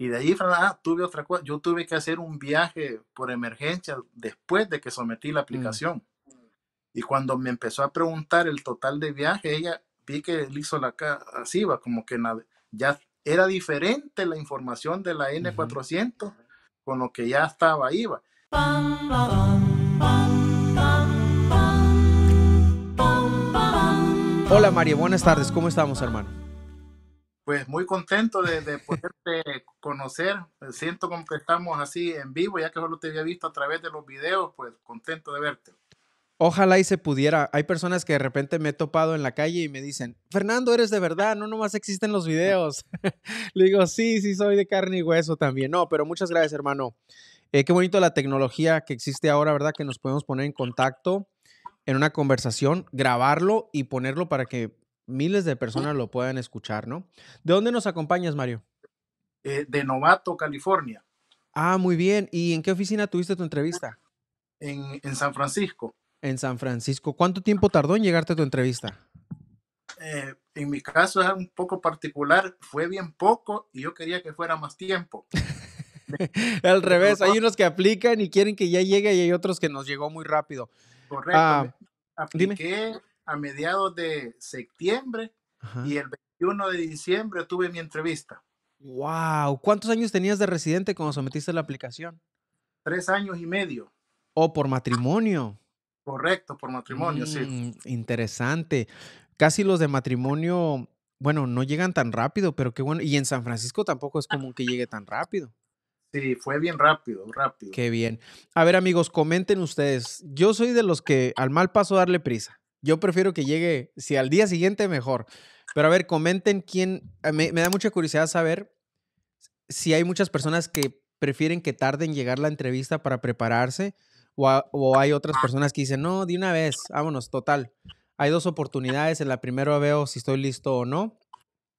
Y de ahí ah, tuve otra cosa. Yo tuve que hacer un viaje por emergencia después de que sometí la mm. aplicación. Y cuando me empezó a preguntar el total de viaje, ella vi que él hizo la así, va como que ya era diferente la información de la N400 con lo que ya estaba ahí. Hola María, buenas tardes. ¿Cómo estamos, hermano? Pues muy contento de, poderte conocer. Siento como que estamos así en vivo, ya que solo te había visto a través de los videos, pues contento de verte. Ojalá y se pudiera. Hay personas que de repente me he topado en la calle y me dicen, Fernando, eres de verdad, no nomás existen los videos. Le digo, sí, sí, soy de carne y hueso también. No, pero muchas gracias, hermano. Eh, qué bonito la tecnología que existe ahora, ¿verdad? Que nos podemos poner en contacto en una conversación, grabarlo y ponerlo para que miles de personas lo puedan escuchar, ¿no? ¿De dónde nos acompañas, Mario? Eh, de Novato, California. Ah, muy bien. ¿Y en qué oficina tuviste tu entrevista? En, San Francisco. En San Francisco. ¿Cuánto tiempo tardó en llegarte a tu entrevista? Eh, en mi caso es un poco particular, fue bien poco y yo quería que fuera más tiempo. Al revés, hay unos que aplican y quieren que ya llegue y hay otros que nos llegó muy rápido. Correcto. Ah, a mediados de septiembre y el 21 de diciembre tuve mi entrevista. ¡Wow! ¿Cuántos años tenías de residente cuando sometiste la aplicación? Tres años y medio. ¿O oh, por matrimonio? Correcto, por matrimonio, sí. Mm, interesante. Casi los de matrimonio, bueno, no llegan tan rápido, pero qué bueno. Y en San Francisco tampoco es común que llegue tan rápido. Sí, fue bien rápido, rápido. Qué bien. A ver, amigos, comenten ustedes. Yo soy de los que al mal paso darle prisa. Yo prefiero que llegue, si al día siguiente, mejor. Pero a ver, comenten quién. Eh, me, da mucha curiosidad saber si hay muchas personas que prefieren que tarde en llegar la entrevista para prepararse o, hay otras personas que dicen, no, de una vez, vámonos, total. Hay dos oportunidades, en la primera veo si estoy listo o no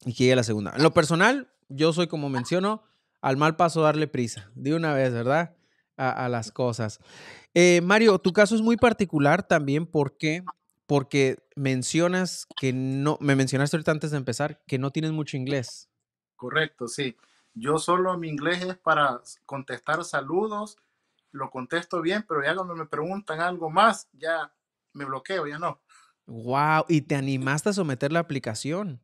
y que llegue la segunda. En lo personal, yo soy como menciono, al mal paso darle prisa, de una vez, ¿verdad? A, las cosas. Eh, Mario, tu caso es muy particular también porque porque mencionas que no, me mencionaste ahorita antes de empezar, que no tienes mucho inglés. Correcto, sí. Yo solo mi inglés es para contestar saludos, lo contesto bien, pero ya cuando me preguntan algo más, ya me bloqueo, ya no. Wow, y te animaste a someter la aplicación.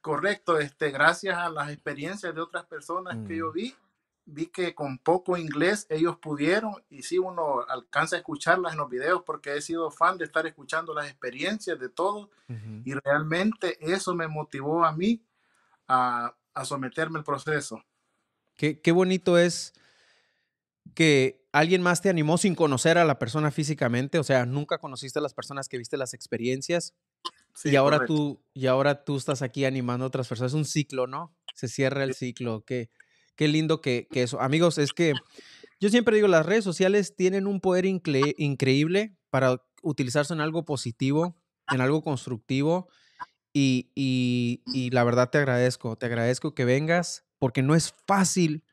Correcto, este, gracias a las experiencias de otras personas que yo mm. vi, vi que con poco inglés ellos pudieron y sí uno alcanza a escucharlas en los videos porque he sido fan de estar escuchando las experiencias de todos y realmente eso me motivó a mí a, a someterme al proceso. Qué, qué, bonito es que alguien más te animó sin conocer a la persona físicamente, o sea, nunca conociste a las personas que viste las experiencias y, ahora tú, y ahora tú estás aquí animando a otras personas. Es un ciclo, ¿no? Se cierra el ciclo. que qué lindo que, eso. Amigos, es que yo siempre digo, las redes sociales tienen un poder increíble para utilizarse en algo positivo, en algo constructivo. Y, la verdad te agradezco, te agradezco que vengas, porque no es fácil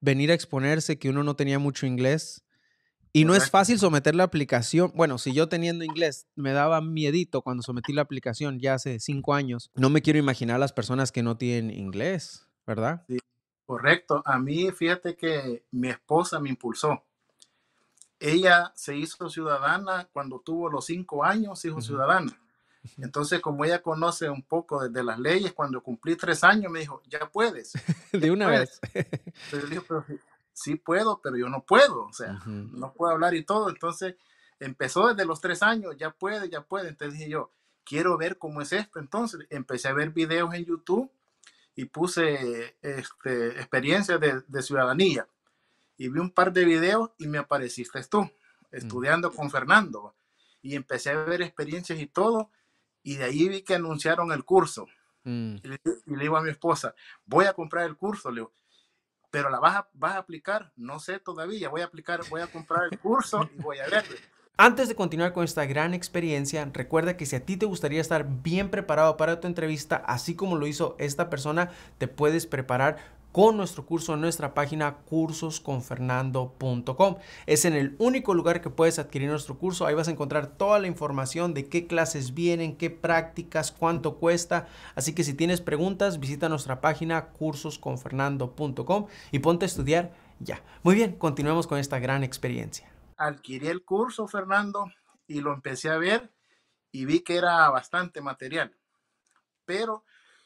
venir a exponerse que uno no tenía mucho inglés. Y no es fácil someter la aplicación. Bueno, si yo teniendo inglés me daba miedito cuando sometí la aplicación ya hace cinco años, no me quiero imaginar las personas que no tienen inglés, ¿verdad? Sí. Correcto. A mí, fíjate que mi esposa me impulsó. Ella se hizo ciudadana cuando tuvo los cinco años, hijo ciudadana. Entonces, como ella conoce un poco de, las leyes, cuando cumplí tres años me dijo, ya puedes. de una vez. Entonces sí puedo, pero yo no puedo, o sea, no puedo hablar y todo. Entonces, empezó desde los tres años, ya puede, ya puede. Entonces dije yo, quiero ver cómo es esto. Entonces, empecé a ver videos en YouTube y puse este, experiencias de, ciudadanía. Y vi un par de videos y me apareciste tú, estudiando mm. con Fernando. Y empecé a ver experiencias y todo. Y de ahí vi que anunciaron el curso. Mm. Y, le, digo a mi esposa, voy a comprar el curso, le pero la vas a, vas a aplicar, no sé todavía, voy a aplicar, voy a comprar el curso y voy a verlo. Antes de continuar con esta gran experiencia, recuerda que si a ti te gustaría estar bien preparado para tu entrevista, así como lo hizo esta persona, te puedes preparar con nuestro curso en nuestra página cursosconfernando.com. Es en el único lugar que puedes adquirir nuestro curso. Ahí vas a encontrar toda la información de qué clases vienen, qué prácticas, cuánto cuesta. Así que si tienes preguntas, visita nuestra página cursosconfernando.com y ponte a estudiar ya. Muy bien, continuemos con esta gran experiencia adquirí el curso, Fernando, y lo empecé a ver y vi que era bastante material. Pero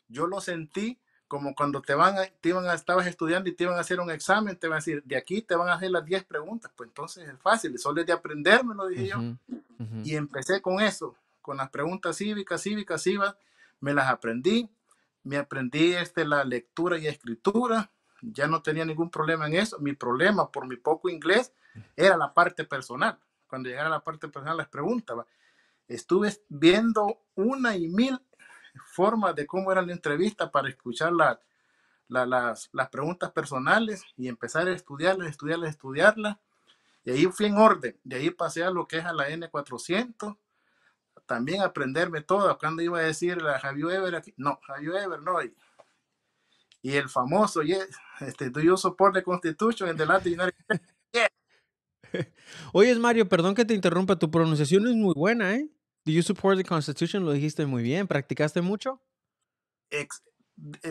yo lo sentí como cuando te van a, te iban estabas estudiando y te iban a hacer un examen, te van a decir, de aquí te van a hacer las 10 preguntas, pues entonces es fácil, solo es de aprenderme, lo dije yo. Y empecé con eso, con las preguntas cívicas, cívicas, cívicas, me las aprendí, me aprendí este, la lectura y escritura, ya no tenía ningún problema en eso. Mi problema por mi poco inglés era la parte personal. Cuando llegara a la parte personal las preguntaba. Estuve viendo una y mil formas de cómo era la entrevista para escuchar las, preguntas personales y empezar a estudiarlas, estudiarlas, estudiarlas. Y ahí fui en orden. De ahí pasé a lo que es a la N400. También aprenderme todo. Cuando iba a decir la Javier Ever, aquí, no, Javier Ever, no y el famoso, yes, este, do you support the Constitution En delante Latin United Mario, perdón que te interrumpa, tu pronunciación es muy buena, ¿eh? Do you support the Constitution? Lo dijiste muy bien, ¿practicaste mucho? Eh,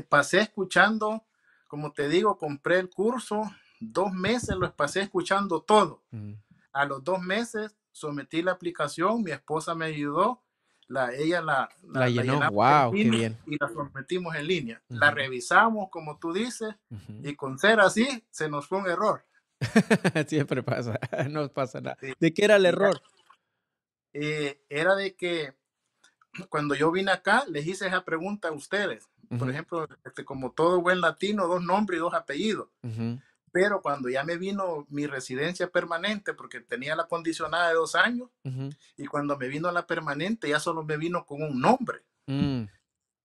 pasé escuchando, como te digo, compré el curso, dos meses lo pasé escuchando todo. Mm. A los dos meses sometí la aplicación, mi esposa me ayudó, la, ella la, llenó, bien. Y la sometimos en línea. La revisamos, como tú dices, y con ser así, se nos fue un error. Siempre pasa, no pasa nada. ¿De qué era el error? Eh, era de que cuando yo vine acá, les hice esa pregunta a ustedes. Por ejemplo, este, como todo buen latino, dos nombres y dos apellidos. Pero cuando ya me vino mi residencia permanente, porque tenía la condicionada de dos años, y cuando me vino la permanente, ya solo me vino con un nombre. Mm.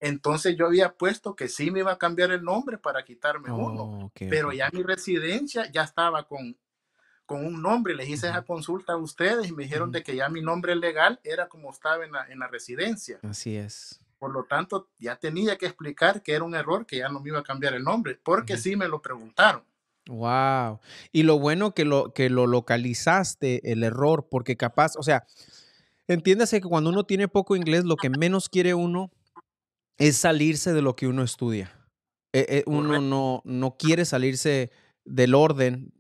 Entonces yo había puesto que sí me iba a cambiar el nombre para quitarme uno, oh, pero ya mi residencia ya estaba con, con un nombre. Les hice esa consulta a ustedes y me dijeron de que ya mi nombre legal era como estaba en la, en la residencia. Así es. Por lo tanto, ya tenía que explicar que era un error, que ya no me iba a cambiar el nombre, porque sí me lo preguntaron. Wow. Y lo bueno que lo, que lo localizaste, el error, porque capaz, o sea, entiéndase que cuando uno tiene poco inglés, lo que menos quiere uno es salirse de lo que uno estudia. E, e, uno no, no quiere salirse del orden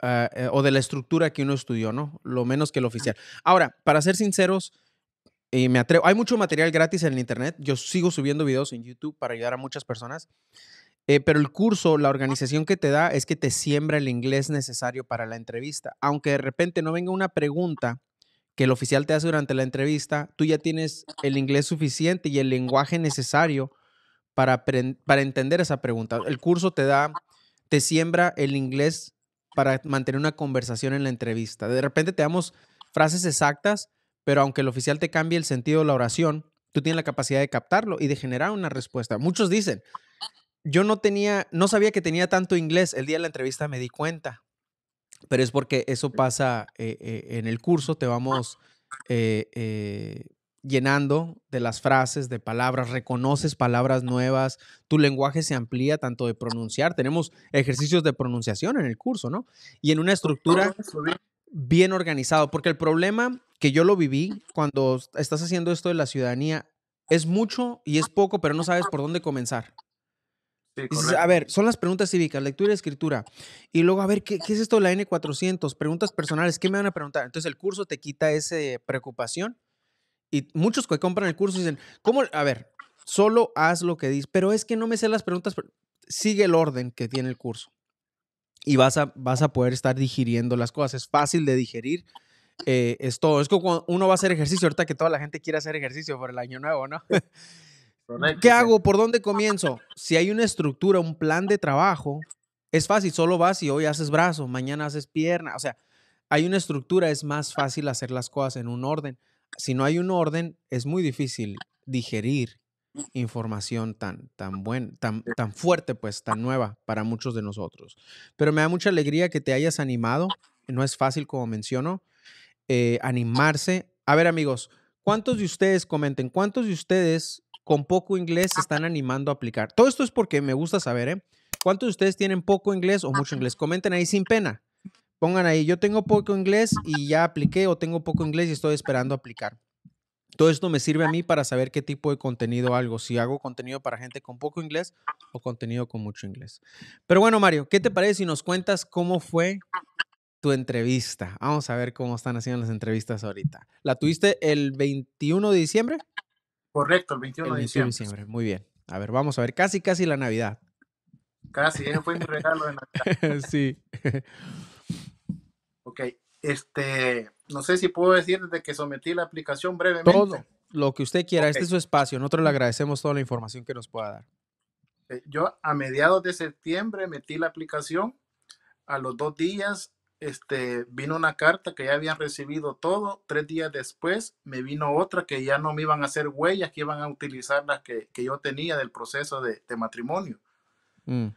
ah, eh, o de la estructura que uno estudió, ¿no? Lo menos que lo oficial. Ahora, para ser sinceros, y me atrevo, hay mucho material gratis en internet. Yo sigo subiendo videos en YouTube para ayudar a muchas personas. Eh, pero el curso, la ah. organización que te da es que te siembra el inglés necesario para la entrevista. Aunque de repente no venga una pregunta que el oficial te hace durante la entrevista, tú ya tienes el inglés suficiente y el lenguaje necesario para, para entender esa pregunta. El curso te da, te siembra el inglés para mantener una conversación en la entrevista. De repente te damos frases exactas, pero aunque el oficial te cambie el sentido de la oración, tú tienes la capacidad de captarlo y de generar una respuesta. Muchos dicen, yo no tenía, no sabía que tenía tanto inglés. El día de la entrevista me di cuenta. Pero es porque eso pasa eh, eh, en el curso, te ah. vamos eh, llenando de las frases, de palabras, reconoces palabras nuevas, tu lenguaje se amplía tanto de pronunciar. Tenemos ejercicios de pronunciación en el curso, ¿no? Y en una estructura bien organizado, porque el problema que yo lo viví cuando estás haciendo esto de la ciudadanía es mucho y es poco, pero no sabes por dónde comenzar a ver, son las preguntas cívicas, lectura y escritura. Y luego, a ver, ¿qué, es esto de la N400? Preguntas personales, ¿qué me van a preguntar? Entonces el curso te quita esa preocupación. Y muchos que compran el curso dicen, ¿cómo? A ver, solo haz lo que dices, pero es que no me sé las preguntas. Sigue el orden que tiene el curso. Y vas a, vas a poder estar digiriendo las cosas. Es fácil de digerir. Eh, es todo. Es como uno va a hacer ejercicio, ahorita que toda la gente quiere hacer ejercicio por el año nuevo, ¿no? ¿Qué hago? ¿Por dónde comienzo? Si hay una estructura, un plan de trabajo, es fácil, solo vas y hoy haces brazo, mañana haces pierna, o sea, hay una estructura, es más fácil hacer las cosas en un orden. Si no hay un orden, es muy difícil digerir información tan, tan, tan, tan fuerte, pues tan nueva para muchos de nosotros. Pero me da mucha alegría que te hayas animado. No es fácil, como menciono, eh, animarse. A ver, amigos, ¿cuántos de ustedes, comenten, cuántos de ustedes con poco inglés se están animando a aplicar? Todo esto es porque me gusta saber, ¿eh? ¿Cuántos de ustedes tienen poco inglés o mucho inglés? Comenten ahí sin pena. Pongan ahí, yo tengo poco inglés y ya apliqué o tengo poco inglés y estoy esperando aplicar. Todo esto me sirve a mí para saber qué tipo de contenido hago, si hago contenido para gente con poco inglés o contenido con mucho inglés. Pero bueno, Mario, ¿qué te parece si nos cuentas cómo fue tu entrevista? Vamos a ver cómo están haciendo las entrevistas ahorita. ¿La tuviste el 21 de diciembre? Correcto, el 21, de, diciembre. Muy bien. A ver, vamos a ver, casi, casi la Navidad. Casi, ese fue mi regalo de Navidad. sí. ok, este, no sé si puedo decir desde que sometí la aplicación brevemente. Todo, lo que usted quiera, este es su espacio, nosotros le agradecemos toda la información que nos pueda dar. Yo a mediados de septiembre metí la aplicación, a los dos días este, vino una carta que ya habían recibido todo, tres días después me vino otra que ya no me iban a hacer huellas, que iban a utilizar las que, yo tenía del proceso de, matrimonio. Mm.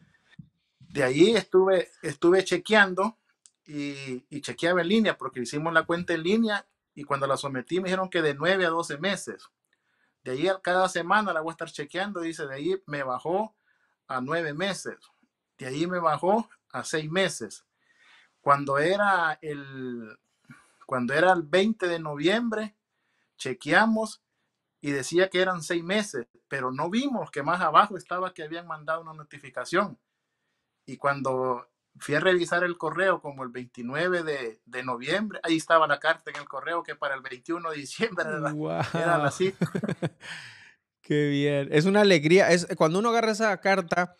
De ahí estuve, estuve chequeando y, chequeaba en línea porque hicimos la cuenta en línea y cuando la sometí me dijeron que de 9 a 12 meses. De ahí cada semana la voy a estar chequeando, dice, de ahí me bajó a 9 meses, de ahí me bajó a 6 meses cuando era el, cuando era el 20 de noviembre, chequeamos y decía que eran seis meses, pero no vimos que más abajo estaba que habían mandado una notificación. Y cuando fui a revisar el correo como el 29 de, de, noviembre, ahí estaba la carta en el correo que para el 21 de diciembre era, la Qué bien, es una alegría, es, cuando uno agarra esa carta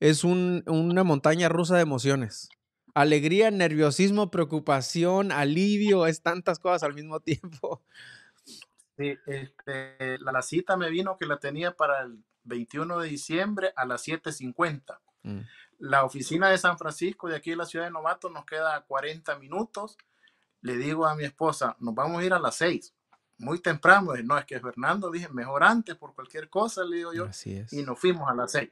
es un, una montaña rusa de emociones alegría, nerviosismo, preocupación, alivio, es tantas cosas al mismo tiempo. Este, la, cita me vino que la tenía para el 21 de diciembre a las 7.50. Mm. La oficina de San Francisco, de aquí de la ciudad de Novato, nos queda 40 minutos. Le digo a mi esposa, nos vamos a ir a las 6. Muy temprano, no, es que es Fernando, dije, mejor antes por cualquier cosa, le digo yo. Y nos fuimos a las 6.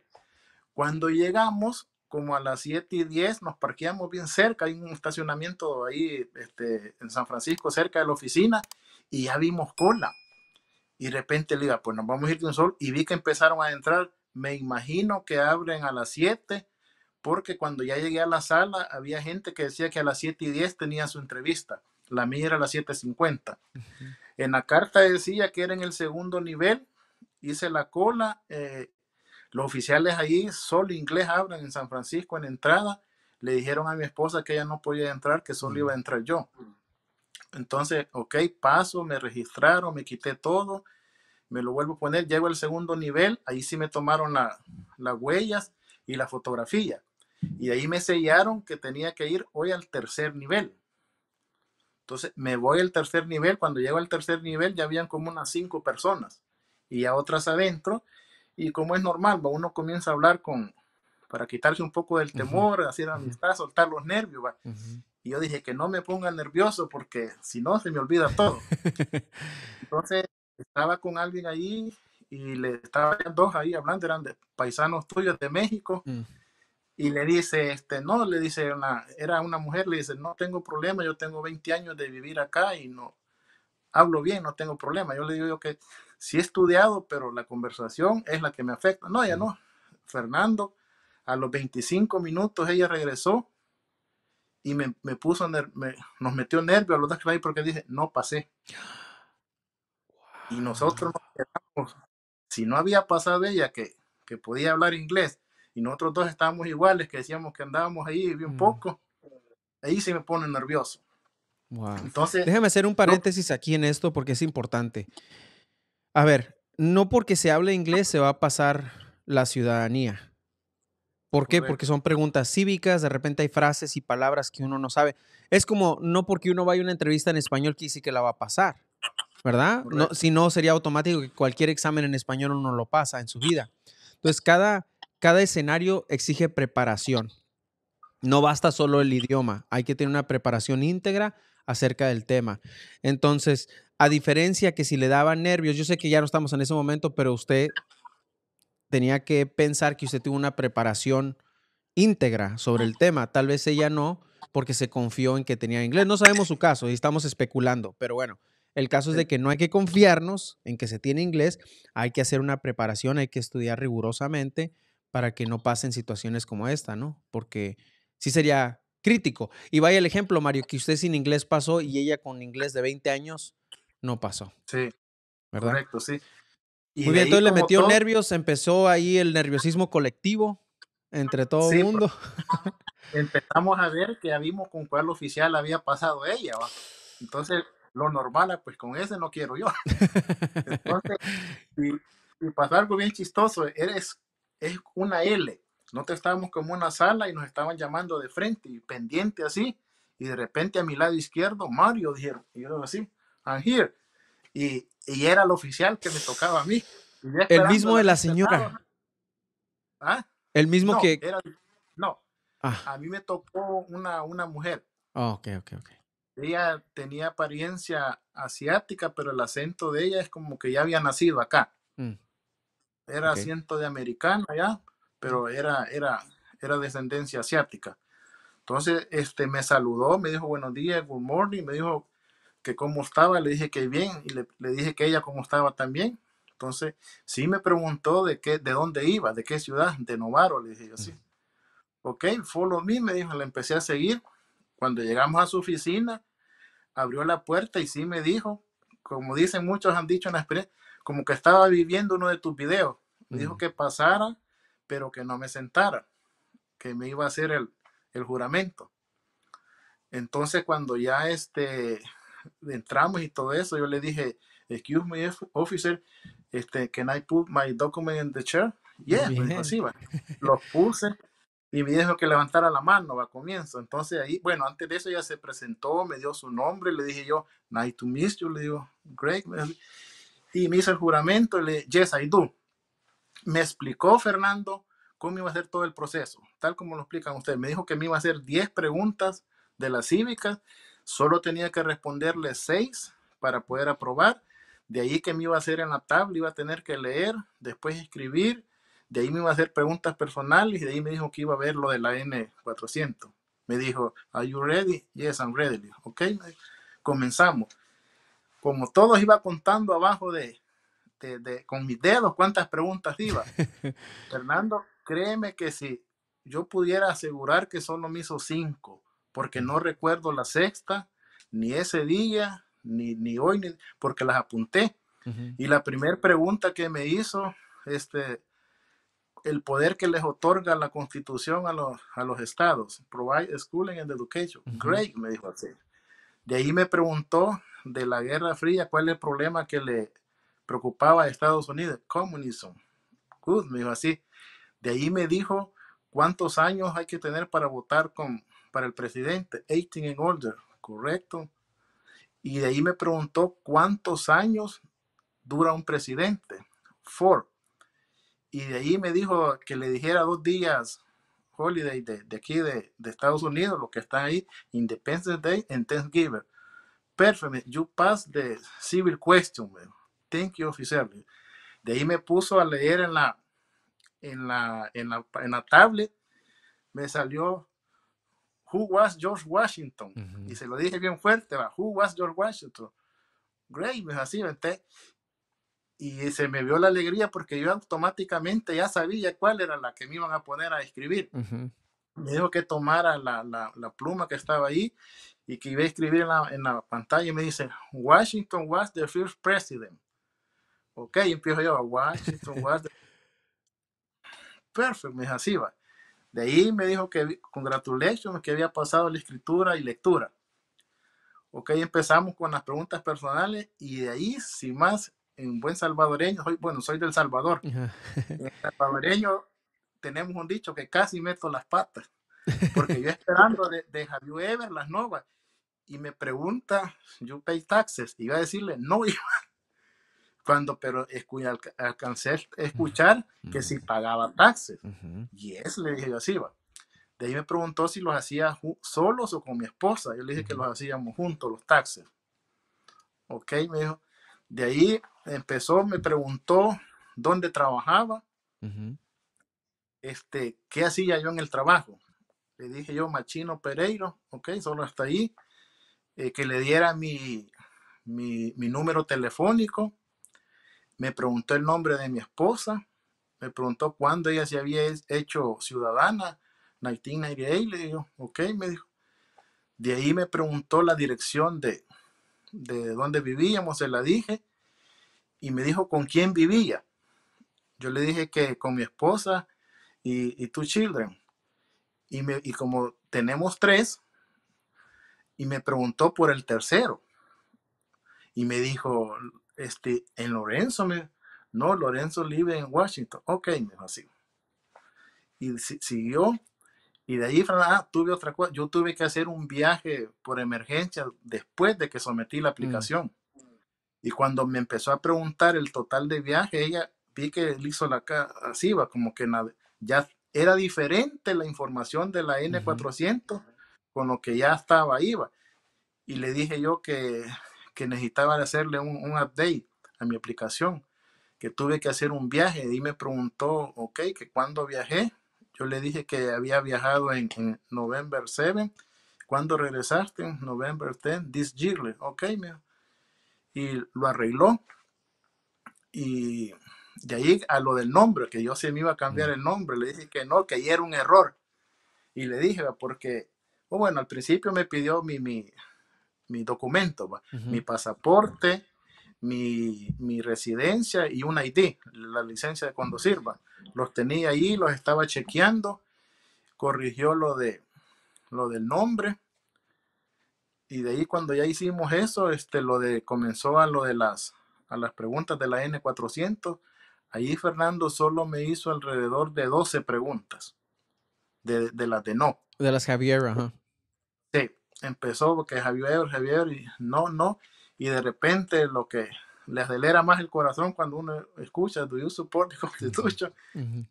Cuando llegamos, como a las 7 y 10 nos parqueamos bien cerca, hay un estacionamiento ahí este, en San Francisco, cerca de la oficina, y ya vimos cola. Y de repente le digo, ah, pues nos vamos a ir de un sol, y vi que empezaron a entrar, me imagino que abren a las 7, porque cuando ya llegué a la sala había gente que decía que a las 7 y 10 tenía su entrevista, la mía era a las 7.50. En la carta decía que era en el segundo nivel, hice la cola, eh, los oficiales ahí solo inglés hablan en San Francisco en entrada. Le dijeron a mi esposa que ella no podía entrar, que solo iba a mm. entrar yo. Entonces, ok, paso, me registraron, me quité todo, me lo vuelvo a poner, llego al segundo nivel, ahí sí me tomaron las huellas y la fotografía. Y ahí me sellaron que tenía que ir hoy al tercer nivel. Entonces me voy al tercer nivel. Cuando llego al tercer nivel ya habían como unas cinco personas y a otras adentro. Y como es normal, uno comienza a hablar con, para quitarse un poco del temor, hacer amistad, soltar los nervios. Y yo dije que no me ponga nervioso porque si no se me olvida todo. Entonces estaba con alguien ahí y le estaban dos ahí hablando, eran de paisanos tuyos de México. Mm. Y le dice, este, no, le dice, una, era una mujer, le dice, no tengo problema, yo tengo 20 años de vivir acá y no hablo bien, no tengo problema. Yo le digo yo que sí he estudiado, pero la conversación es la que me afecta. No, ya no. Fernando, a los 25 minutos ella regresó y me, me puso, nos metió nervio a los dos ahí porque dije, no pasé. Y nosotros nos quedamos, si no había pasado ella que, que podía hablar inglés y nosotros dos estábamos iguales, que decíamos que andábamos ahí bien mm. poco, ahí se me pone nervioso. Entonces, Déjame hacer un paréntesis aquí en esto porque es importante. A ver, no porque se hable inglés se va a pasar la ciudadanía. ¿Por qué? Porque son preguntas cívicas, de repente hay frases y palabras que uno no sabe. Es como, no porque uno vaya a una entrevista en español que sí que la va a pasar, ¿verdad? si no, sería automático que cualquier examen en español uno lo pasa en su vida. Entonces, cada, cada escenario exige preparación. No basta solo el idioma, hay que tener una preparación íntegra acerca del tema. Entonces, a diferencia que si le daban nervios, yo sé que ya no estamos en ese momento, pero usted tenía que pensar que usted tuvo una preparación íntegra sobre el tema. Tal vez ella no, porque se confió en que tenía inglés. No sabemos su caso y estamos especulando, pero bueno, el caso es de que no hay que confiarnos en que se tiene inglés, hay que hacer una preparación, hay que estudiar rigurosamente para que no pasen situaciones como esta, ¿no? Porque sí sería crítico. Y vaya el ejemplo, Mario, que usted sin inglés pasó y ella con inglés de 20 años no pasó. Sí. ¿Verdad? Correcto, sí. Y Muy entonces le metió nervios, empezó ahí el nerviosismo colectivo entre todo el mundo. Empezamos a ver que ya vimos con cuál oficial había pasado ella, Entonces, lo normal, ah, pues con ese no quiero yo. y, pasó algo bien chistoso, eres, es una L. no te estábamos como una sala y nos estaban llamando de frente y pendiente así. Y de repente a mi lado izquierdo, Mario, dijeron, y yo así, I'm Y, era el oficial que me tocaba a mí. ¿ah? El mismo de la señora. El mismo que. no. Ah. A mí me tocó una, una mujer. Ah, ella tenía apariencia asiática, pero el acento de ella es como que ya había nacido acá. Mm. Era acento de americano ya, pero era, era, era descendencia asiática. Entonces, este, me saludó, me dijo buenos días, good morning, me dijo que cómo estaba, le dije que bien y le, dije que ella cómo estaba también. Entonces, sí me preguntó de qué, de dónde iba, de qué ciudad, de Novaro, le dije yo así. Ok, follow me, me dijo, le empecé a seguir. Cuando llegamos a su oficina, abrió la puerta y sí me dijo, como dicen muchos han dicho en la experiencia, como que estaba viviendo uno de tus videos. Me dijo que pasara, pero que no me sentara, que me iba a hacer el, el juramento. Entonces, cuando ya este, entramos y todo eso, yo le dije, excuse me, officer, este, que I put my document in the chair? Yeah, Los puse y me dijo que levantara la mano, va, comienzo. Entonces ahí, bueno, antes de eso ya se presentó, me dio su nombre, le dije yo, nice to miss you, le digo, Greg. Y me hizo el juramento, le yes, I do. Me explicó Fernando cómo iba a ser todo el proceso, tal como lo explican ustedes. Me dijo que me iba a hacer 10 preguntas de las cívicas Solo tenía que responderle seis para poder aprobar. De ahí que me iba a hacer en la tabla, iba a tener que leer, después escribir. De ahí me iba a hacer preguntas personales y de ahí me dijo que iba a ver lo de la N400. Me dijo, ¿Are you ready? Yes, I'm ready. Ok, comenzamos. Como todos iba contando abajo de, de, con mis dedos cuántas preguntas iba. Fernando, créeme que si yo pudiera asegurar que solo me hizo cinco porque no recuerdo la sexta, ni ese día, ni, ni hoy, porque las apunté. Y la primera pregunta que me hizo, este, el poder que les otorga la constitución a los, a los estados, provide schooling and education. Great, me dijo así. De ahí me preguntó de la Guerra Fría cuál es el problema que le preocupaba a Estados Unidos, comunismo. Good, me dijo así. De ahí me dijo cuántos años hay que tener para votar con, para el presidente, 18 in order, correcto. Y de ahí me preguntó cuántos años dura un presidente, four. Y de ahí me dijo que le dijera dos días holiday de, aquí de, Estados Unidos, lo que está ahí, Independence Day and Thanksgiving. Perfect, you pass the civil question, thank you officer De ahí me puso a leer en la, en la, en la, en la tablet, me salió Who was George Washington? Y se lo dije bien fuerte, Who was George Washington? Great, me pues Y se me vio la alegría porque yo automáticamente ya sabía cuál era la que me iban a poner a escribir. Me dijo que tomara la, pluma que estaba ahí y que iba a escribir en la, pantalla y me dice, Washington was the first president. Ok, empiezo yo, Washington was the... Perfect, me dijo así, va. De ahí me dijo que congratulations, que había pasado la escritura y lectura. Ok, empezamos con las preguntas personales y de ahí, sin más, en buen salvadoreño, hoy bueno, soy del Salvador. en salvadoreño tenemos un dicho que casi meto las patas, porque yo esperando de, de Javier Ever las novas y me pregunta, ¿you pay taxes? Y iba a decirle, no, iba cuando pero alcancé a escuchar que si pagaba taxes. Y es, le dije yo así, De ahí me preguntó si los hacía solos o con mi esposa. Yo le dije que los hacíamos juntos, los taxes. Ok, me dijo. De ahí empezó, me preguntó dónde trabajaba, este, qué hacía yo en el trabajo. Le dije yo, Machino Pereiro, ok, solo hasta ahí. Eh, que le diera mi, mi número telefónico me preguntó el nombre de mi esposa, me preguntó cuándo ella se había hecho ciudadana, 1998, le digo, ok, me dijo. De ahí me preguntó la dirección de, de dónde vivíamos, se la dije, y me dijo con quién vivía. Yo le dije que con mi esposa y, y two children. Y, me, y como tenemos tres, y me preguntó por el tercero. Y me dijo, este, en Lorenzo, no, Lorenzo vive en Washington, ok, me así. Y siguió, y de ahí, ah, tuve otra cosa, yo tuve que hacer un viaje por emergencia después de que sometí la mm. aplicación. Y cuando me empezó a preguntar el total de viaje, ella vi que él hizo la así, va como que nada, ya era diferente la información de la N400 con lo que ya estaba ahí, Y le dije yo que que necesitaba hacerle un, update a mi aplicación, que tuve que hacer un viaje y me preguntó, ok, que cuando viajé, yo le dije que había viajado en, November 7, cuando regresaste? En November 10, this year, ok, y lo arregló. Y de ahí a lo del nombre, que yo se me iba a cambiar el nombre, le dije que no, que ahí era un error. Y le dije, porque, oh, bueno, al principio me pidió mi, mi, mi documento, mi pasaporte, mi, residencia y un ID, la licencia de conducir. Los tenía ahí, los estaba chequeando, corrigió lo, de, lo del nombre. Y de ahí cuando ya hicimos eso, este, lo de, comenzó a lo de las, a las preguntas de la N400. Ahí Fernando solo me hizo alrededor de 12 preguntas de, de las de no. De las Javier, ajá empezó porque Javier, Javier, y no, no, y de repente lo que le acelera más el corazón cuando uno escucha Do You Support the Constitution?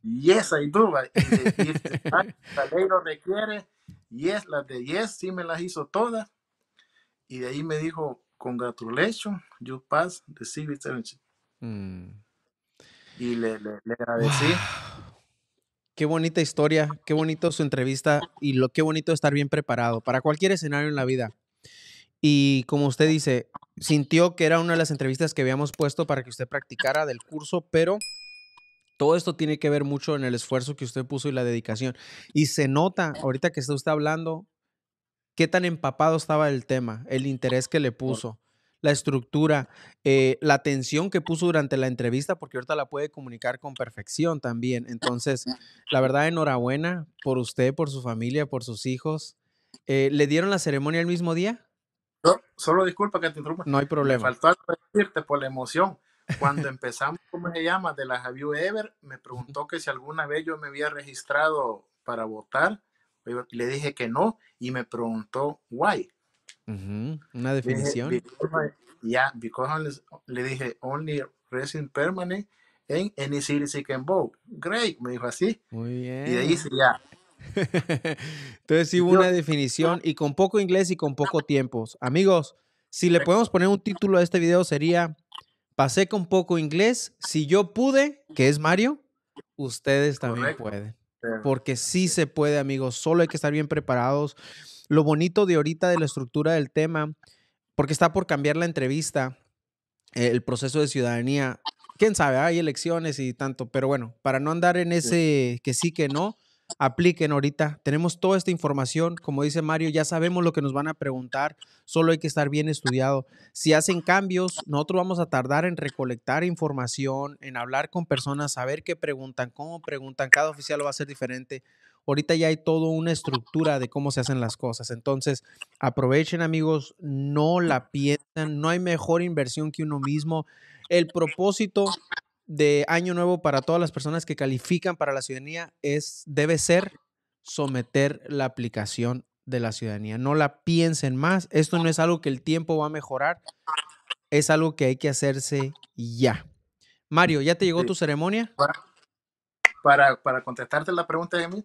Yes, I do. Y, ah, la ley lo requiere. Yes, las de Yes sí me las hizo todas. Y de ahí me dijo, congratulations, you pass the civil mm. Y le, le, agradecí. Qué bonita historia, qué bonito su entrevista y lo qué bonito estar bien preparado para cualquier escenario en la vida. Y como usted dice, sintió que era una de las entrevistas que habíamos puesto para que usted practicara del curso, pero todo esto tiene que ver mucho en el esfuerzo que usted puso y la dedicación. Y se nota ahorita que usted está hablando qué tan empapado estaba el tema, el interés que le puso la estructura, eh, la atención que puso durante la entrevista, porque ahorita la puede comunicar con perfección también. Entonces, la verdad, enhorabuena por usted, por su familia, por sus hijos. Eh, ¿Le dieron la ceremonia el mismo día? No, solo disculpa que te interrumpa. No hay problema. Me faltó decirte por la emoción. Cuando empezamos, ¿cómo se llama? De la Have Ever, me preguntó que si alguna vez yo me había registrado para votar. Le dije que no y me preguntó, ¿why? Una definición. ya, le dije only resident permanent en any city you can vote. Great, me dijo así. Muy bien. Y de ahí ya. Entonces sí hubo una definición y con poco inglés y con poco tiempos. Amigos, si le podemos poner un título a este video sería Pasé con poco inglés, si yo pude, que es Mario, ustedes también pueden. Porque sí se puede, amigos, solo hay que estar bien preparados. Lo bonito de ahorita de la estructura del tema, porque está por cambiar la entrevista, eh, el proceso de ciudadanía. Quién sabe, hay elecciones y tanto, pero bueno, para no andar en ese que sí, que no, apliquen ahorita. Tenemos toda esta información, como dice Mario, ya sabemos lo que nos van a preguntar, solo hay que estar bien estudiado. Si hacen cambios, nosotros vamos a tardar en recolectar información, en hablar con personas, saber qué preguntan, cómo preguntan, cada oficial lo va a ser diferente ahorita ya hay toda una estructura de cómo se hacen las cosas. Entonces, aprovechen amigos, no la piensen, no hay mejor inversión que uno mismo. El propósito de Año Nuevo para todas las personas que califican para la ciudadanía es, debe ser someter la aplicación de la ciudadanía. No la piensen más. Esto no es algo que el tiempo va a mejorar. Es algo que hay que hacerse ya. Mario, ¿ya te llegó tu ceremonia? Para, para, contestarte la pregunta de mí,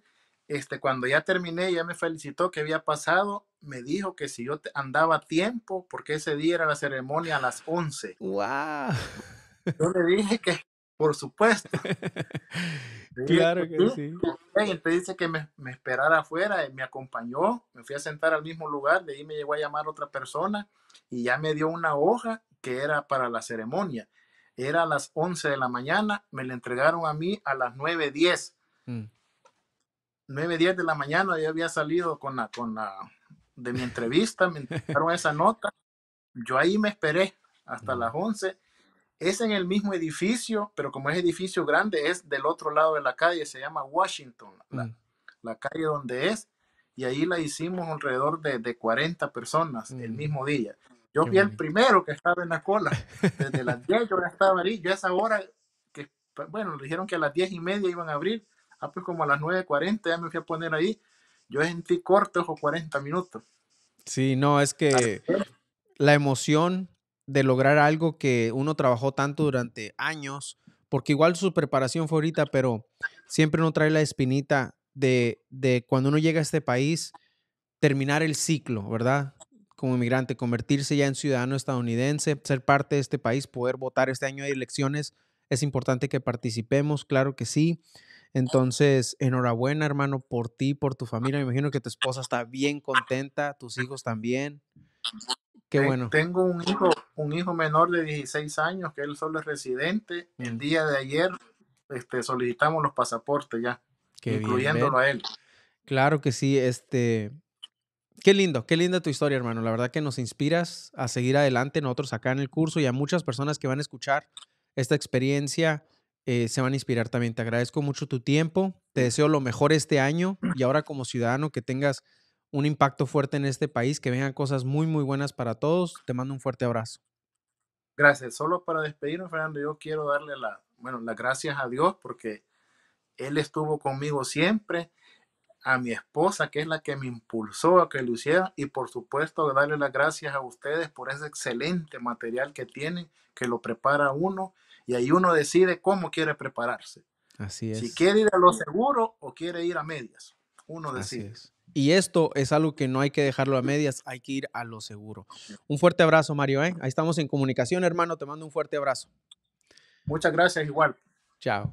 este, cuando ya terminé, ya me felicitó que había pasado, me dijo que si yo andaba a tiempo, porque ese día era la ceremonia a las 11. ¡Wow! Yo le dije que, por supuesto. claro que sí. Y te dice que me, esperara afuera, eh, me acompañó, me fui a sentar al mismo lugar, de ahí me llegó a llamar otra persona y ya me dio una hoja que era para la ceremonia. Era a las 11 de la mañana, me la entregaron a mí a las 9.10. 9, 10 de la mañana ya había salido con la, con la, de mi entrevista, me entregaron esa nota. Yo ahí me esperé hasta las 11. Es en el mismo edificio, pero como es edificio grande, es del otro lado de la calle, se llama Washington, la, mm. calle donde es, y ahí la hicimos alrededor de, de 40 personas el mm. mismo día. Yo vi fui el primero que estaba en la cola, desde las 10 yo ya estaba ahí, yo a esa hora, que, bueno, dijeron que a las 10 y media iban a abrir, Ah, pues, como a las 9.40 ya me fui a poner ahí. Yo sentí corto o 40 minutos. Sí, no, es que la emoción de lograr algo que uno trabajó tanto durante años, porque igual su preparación fue ahorita, pero siempre uno trae la espinita de, de cuando uno llega a este país, terminar el ciclo, ¿verdad? Como inmigrante, convertirse ya en ciudadano estadounidense, ser parte de este país, poder votar este año de elecciones, es importante que participemos, claro que sí. Entonces, enhorabuena, hermano, por ti, por tu ah. familia. Me imagino que tu esposa está bien contenta, tus hijos también. Qué bueno. Tengo un hijo, un hijo menor de 16 años que él solo es residente. El día de ayer este, solicitamos los pasaportes ya, incluyéndolo a él. Claro que sí, este, Qué lindo, qué linda tu historia, hermano. La verdad que nos inspiras a seguir adelante nosotros acá en el curso y a muchas personas que van a escuchar esta experiencia. Eh, se van a inspirar también. Te agradezco mucho tu tiempo, te deseo lo mejor este año y ahora como ciudadano que tengas un impacto fuerte en este país, que vengan cosas muy, muy buenas para todos. Te mando un fuerte abrazo. Gracias. Solo para despedirnos, Fernando, yo quiero darle la, bueno, las gracias a Dios porque Él estuvo conmigo siempre, a mi esposa, que es la que me impulsó a que lo hiciera, y por supuesto darle las gracias a ustedes por ese excelente material que tienen, que lo prepara uno y ahí uno decide cómo quiere prepararse. Así es. Si quiere ir a lo seguro o quiere ir a medias. Uno decide. Y esto es algo que no hay que dejarlo a medias, hay que ir a lo seguro. Un fuerte abrazo, Mario. ¿eh? Ahí estamos en comunicación, hermano. Te mando un fuerte abrazo. Muchas gracias, igual. Chao.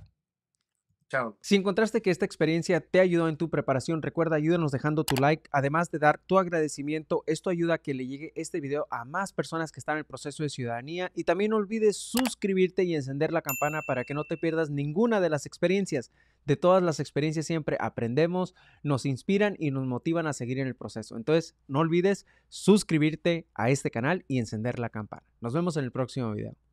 Si encontraste que esta experiencia te ayudó en tu preparación, recuerda ayúdanos dejando tu like. Además de dar tu agradecimiento, esto ayuda a que le llegue este video a más personas que están en el proceso de ciudadanía. Y también no olvides suscribirte y encender la campana para que no te pierdas ninguna de las experiencias. De todas las experiencias siempre aprendemos, nos inspiran y nos motivan a seguir en el proceso. Entonces, no olvides suscribirte a este canal y encender la campana. Nos vemos en el próximo video.